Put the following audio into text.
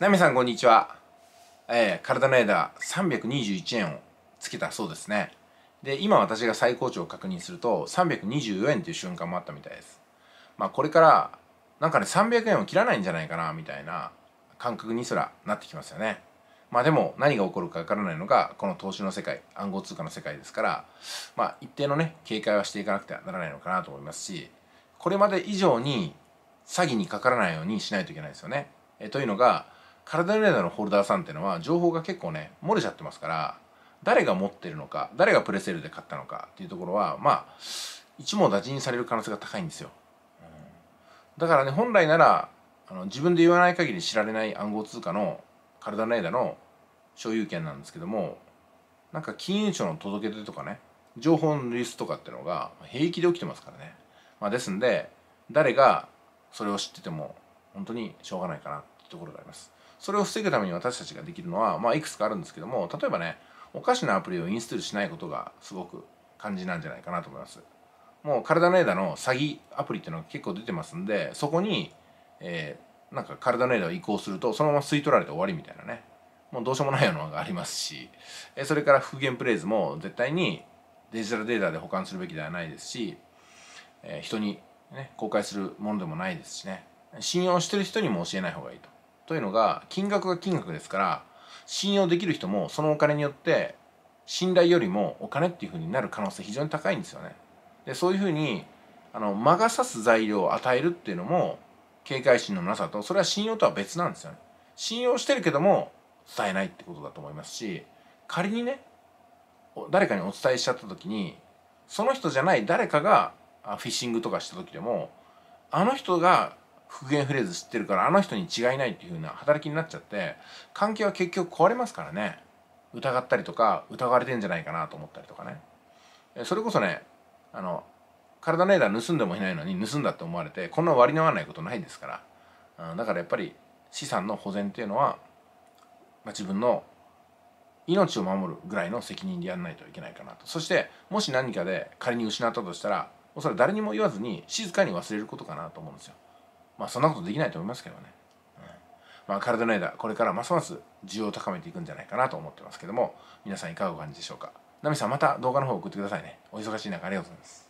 ナミさんこんにちは。えー、体の枝321円をつけたそうですね。で、今私が最高値を確認すると324円という瞬間もあったみたいです。まあこれからなんかね300円を切らないんじゃないかなみたいな感覚にすらなってきますよね。まあでも何が起こるかわからないのがこの投資の世界、暗号通貨の世界ですから、まあ一定のね、警戒はしていかなくてはならないのかなと思いますし、これまで以上に詐欺にかからないようにしないといけないですよね。えというのが、体のレーダーのホルダーさんっていうのは情報が結構ね漏れちゃってますから誰が持ってるのか誰がプレセールで買ったのかっていうところはまあ一網打尽にされる可能性が高いんですよ、だからね本来ならあの自分で言わない限り知られない暗号通貨のカルダレーダの所有権なんですけどもなんか金融庁の届け出とかね情報の流出とかっていうのが平気で起きてますからね、まあ、ですんで誰がそれを知ってても本当にしょうがないかなところがありますそれを防ぐために私たちができるのは、まあ、いくつかあるんですけども例えばねおかしなアプリをインストールしないことがすごく肝心なんじゃないかなと思いますもう体の枝の詐欺アプリっていうのが結構出てますんでそこに、えー、なんか体の枝を移行するとそのまま吸い取られて終わりみたいなねもうどうしようもないようなのがありますし、えー、それから復元プレイズも絶対にデジタルデータで保管するべきではないですし、えー、人に、ね、公開するものでもないですしね信用してる人にも教えない方がいいとというのが金額が金額ですから信用できる人もそのお金によって信頼よりもお金っていうふうになる可能性非常に高いんですよね。でそういうふうにあの魔が差す材料を与えるっていうのも警戒心のなさとそれは信用とは別なんですよね。信用してるけども伝えないってことだと思いますし仮にね誰かにお伝えしちゃった時にその人じゃない誰かがフィッシングとかした時でもあの人が復元フレーズ知ってるからあの人に違いないっていう風な働きになっちゃって関係は結局壊れますからね疑ったりとか疑われてんじゃないかなと思ったりとかねそれこそねあの体の枝盗んでもいないのに盗んだって思われてこんな割り合わないことないですからだからやっぱり資産の保全っていうのは、まあ、自分の命を守るぐらいの責任でやらないといけないかなとそしてもし何かで仮に失ったとしたらおそらく誰にも言わずに静かに忘れることかなと思うんですよまあそんなことできないと思いますけどね、うん、まあ、カルネーダこれからますます需要を高めていくんじゃないかなと思ってますけども皆さんいかがお感じでしょうかナミさんまた動画の方送ってくださいねお忙しい中ありがとうございます